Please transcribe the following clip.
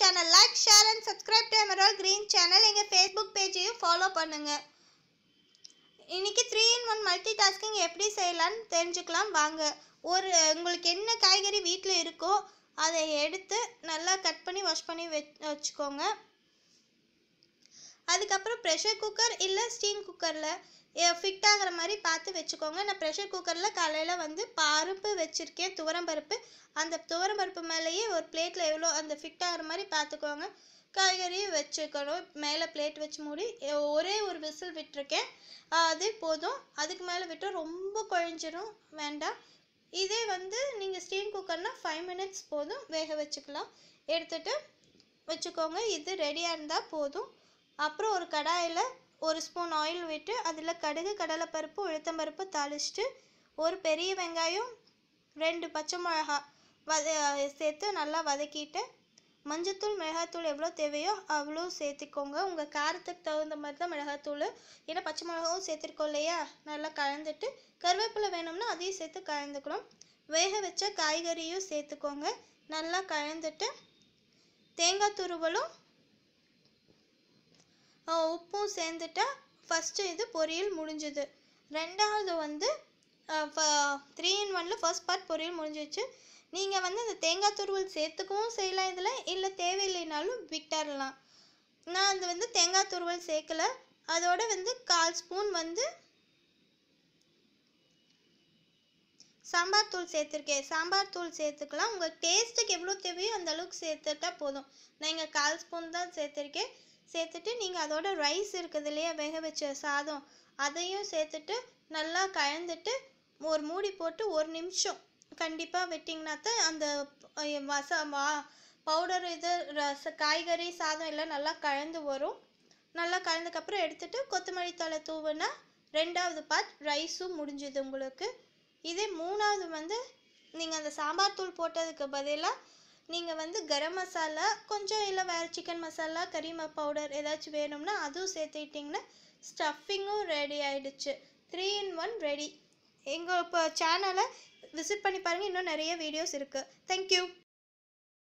channel like share and subscribe to emerald green channel எங்கள் Facebook பேஜையும் follow பண்ணுங்கள் இன்றைக்கி three in one multitasking எப்படி செய்யலான்னு தெரிஞ்சுக்கலாம் வாங்க ஒரு உங்களுக்கு என்ன காய்கறி வீட்டில் இருக்கோ அதை எடுத்து நல்லா கட் பண்ணி வாஷ் பண்ணி வச்சுக்கோங்க அதுக்கப்புறம் ப்ரெஷர் குக்கர் இல்லை ஸ்டீம் குக்கரில் ஃபிட் ஆகிற மாதிரி பார்த்து வச்சுக்கோங்க நான் ப்ரெஷர் குக்கரில் காலையில் வந்து பருப்பு வச்சுருக்கேன் துவரம் பருப்பு அந்த துவரம் பருப்பு மேலேயே ஒரு பிளேட்டில் எவ்வளோ அந்த ஃபிட் ஆகிற மாதிரி பார்த்துக்கோங்க காய்கறியும் வச்சுக்கணும் மேலே பிளேட் வச்சு மூடி ஒரே ஒரு விசில் விட்டுருக்கேன் அது போதும் அதுக்கு மேலே விட்டு ரொம்ப குழஞ்சிரும் வேண்டாம் இதே வந்து நீங்கள் ஸ்டீம் குக்கர்னால் ஃபைவ் மினிட்ஸ் போதும் வேக வச்சுக்கலாம் எடுத்துகிட்டு வச்சுக்கோங்க இது ரெடியாக இருந்தால் போதும் அப்புறம் ஒரு கடாயில் ஒரு ஸ்பூன் ஆயில் விட்டு அதில் கடுகு கடலைப்பருப்பு உளுத்தம்பருப்பு தாளிச்சுட்டு ஒரு பெரிய வெங்காயம் ரெண்டு பச்சை மிளகா வத சேர்த்து நல்லா வதக்கிட்டு மஞ்சத்தூள் மிளகாத்தூள் எவ்வளோ தேவையோ அவ்வளோ சேர்த்துக்கோங்க உங்கள் காரத்துக்கு தகுந்த மாதிரி தான் மிளகாத்தூள் ஏன்னா பச்சை மிளகாவும் சேர்த்துருக்கோம் இல்லையா நல்லா கலந்துட்டு கருவேப்பிலை வேணும்னா அதையும் சேர்த்து கலந்துக்கணும் வேக வச்ச காய்கறியும் சேர்த்துக்கோங்க நல்லா கலந்துட்டு தேங்காய் துருவலும் உப்பும் சேர்ந்துட்டா ஃபஸ்ட்டு இது பொரியல் முடிஞ்சுது ரெண்டாவது வந்து த்ரீ இன் ஒன்ல ஃபஸ்ட் பார்ட் பொரியல் முடிஞ்சிச்சு நீங்கள் வந்து அந்த தேங்காய் துருவல் சேர்த்துக்கவும் செய்யலாம் இதில் இல்லை தேவையில்லைனாலும் விட்டுறலாம் நான் அது வந்து தேங்காய் துருவல் சேர்க்கல அதோட வந்து கால் ஸ்பூன் வந்து சாம்பார் தூள் சேர்த்துருக்கேன் சாம்பார் தூள் சேர்த்துக்கலாம் உங்கள் டேஸ்ட்டுக்கு எவ்வளோ தேவையோ அந்த அளவுக்கு சேர்த்துட்டா போதும் நான் இங்கே கால் ஸ்பூன் தான் சேர்த்துருக்கேன் சேர்த்துட்டு நீங்கள் அதோட ரைஸ் இருக்குது இல்லையா வேக வச்ச சாதம் அதையும் சேர்த்துட்டு நல்லா கலந்துட்டு ஒரு மூடி போட்டு ஒரு நிமிஷம் கண்டிப்பாக விட்டிங்கன்னா தான் அந்த மசா மா பவுடர் இது ரச காய்கறி சாதம் எல்லாம் நல்லா கலந்து வரும் நல்லா கலந்துக்கப்புறம் எடுத்துகிட்டு கொத்தமல்லி தலை தூவுனா ரெண்டாவது பார்ட் ரைஸும் முடிஞ்சுது உங்களுக்கு இதே மூணாவது வந்து நீங்கள் அந்த சாம்பார் தூள் போட்டதுக்கு பதிலாக நீங்கள் வந்து கரம் மசாலா கொஞ்சம் இல்லை வேறு சிக்கன் மசாலா கரிமா பவுடர் ஏதாச்சும் வேணும்னா அதுவும் சேர்த்துக்கிட்டிங்கன்னா ஸ்டஃபிங்கும் ரெடி ஆகிடுச்சு த்ரீ இன் ஒன் ரெடி எங்கள் இப்போ சேனலை விசிட் பண்ணி பாருங்கள் இன்னும் நிறைய வீடியோஸ் இருக்குது தேங்க்யூ